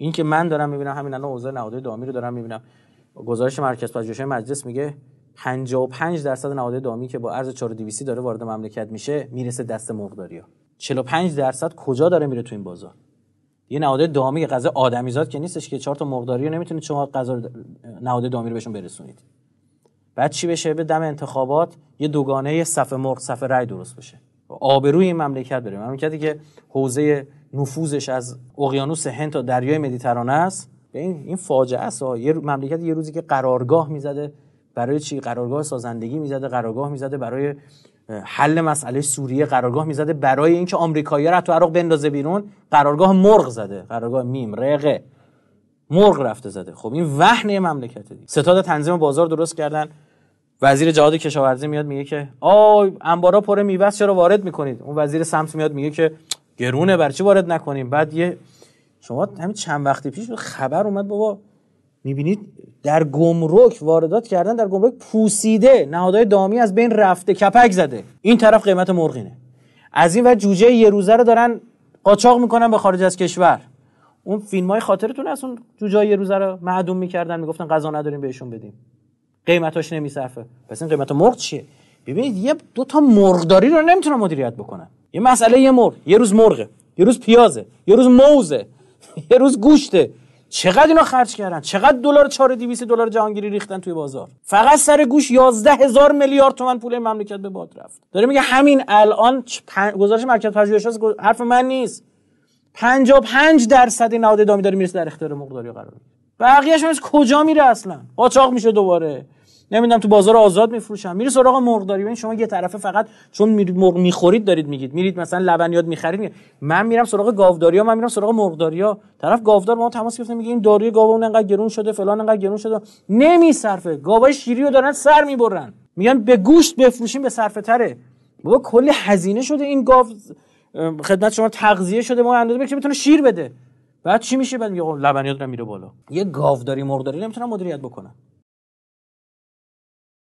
این که من دارم میبینم همین الان اوضاع نهادهای دامی رو دارم میبینم گزارش مرکز پژوهش مجلس میگه 55 درصد نهادهای دامی که با ارز 4200 داره وارد مملکت میشه میرسه دست و 45 درصد کجا داره میره تو این بازار یه نهاده دامی غذا آدمیزاد که نیستش که چهار تا مقداری رو نمیتونید شما غذا نهاده دامی رو بهشون برسونید بعد چی بشه به دم انتخابات یه دوگانه صف مرغ صف رای درست بشه آبروی این مملکت بره مملکتی که حوزه نفوذش از اقیانوس هند تا دریای مدیترانه است این این فاجعه است یه مملکت یه روزی که قرارگاه میزده برای چی قرارگاه سازندگی میزده قرارگاه میزده برای حل مسئله سوریه قرارگاه میزده برای اینکه آمریکایی‌ها رو تو عراق بندازه بیرون قرارگاه مرغ زده قرارگاه میم رقه مرغ رفته زده خب این وحنه مملکت دیگه ستاد تنظیم بازار درست کردن وزیر جهاد کشاورزی میاد میگه که آی انبارا پر میوه چرا وارد میکنید اون وزیر سمت میاد میگه که گرونه بر چی وارد نکنیم بعد یه شما همین چند وقتی پیش خبر اومد بابا میبینید در گمرک واردات کردن در گمرک پوسیده نهادهای دامی از بین رفته کپک زده این طرف قیمت مرغینه از این و جوجه یه روزه رو دارن قاچاق میکنن به خارج از کشور اون فیلم های خاطرتون از اون جوجه یه روزه رو معدوم میکردن میگفتن غذا نداریم بهشون بدیم قیمتاش نمیصرفه پس این قیمت مرغ چیه ببینید یه دو تا مرغداری رو نمیتونن مدیریت بکنن یه مسئله یه مرغ یه روز مرغه یه روز پیازه یه روز موزه یه روز گوشته چقدر اینا خرج کردن چقدر دلار 4200 دلار جهانگیری ریختن توی بازار فقط سر گوش 11 هزار میلیارد تومن پول مملکت به باد رفت داره میگه همین الان گزارش مرکز هست، حرف من نیست 55 درصد نهاد دامی داره میرسه در اختیار مقداری قرار بقیه‌اش از کجا میره اصلا قاچاق میشه دوباره نمیدونم تو بازار آزاد میفروشن میری سراغ مرغداری ببین شما یه طرفه فقط چون مرغ میخورید دارید میگید میرید مثلا لبنیات میخرید من میرم سراغ گاوداریا من میرم سراغ مرغداریا طرف گاودار ما تماس گرفته میگه این داروی گاو اون انقدر گرون شده فلان انقدر گرون شده نمیصرفه گاوای شیری رو دارن سر میبرن میگن به گوشت بفروشیم به صرفه تره بابا کلی هزینه شده این گاو خدمت شما تغذیه شده ما اندازه بکشه بتونه شیر بده بعد چی میشه بعد میگه لبنیات رو میره بالا یه گاوداری مرغداری نمیتونن مدیریت بکنن